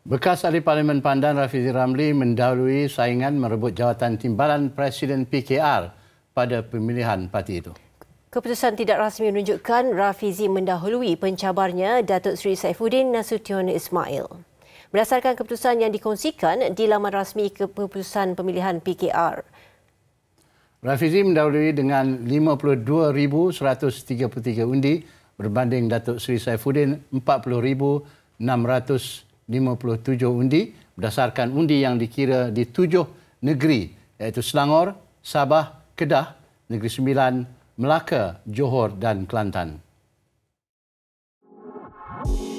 Bekas Ahli Parlimen Pandan Rafizi Ramli mendahului saingan merebut jawatan timbalan Presiden PKR pada pemilihan parti itu. Keputusan tidak rasmi menunjukkan Rafizi mendahului pencabarnya Datuk Seri Saifuddin Nasution Ismail. Berdasarkan keputusan yang dikongsikan di laman rasmi keputusan pemilihan PKR. Rafizi mendahului dengan 52,133 undi berbanding Datuk Seri Saifuddin 40,600 57 undi berdasarkan undi yang dikira di tujuh negeri iaitu Selangor, Sabah, Kedah, Negeri Sembilan, Melaka, Johor dan Kelantan. Thank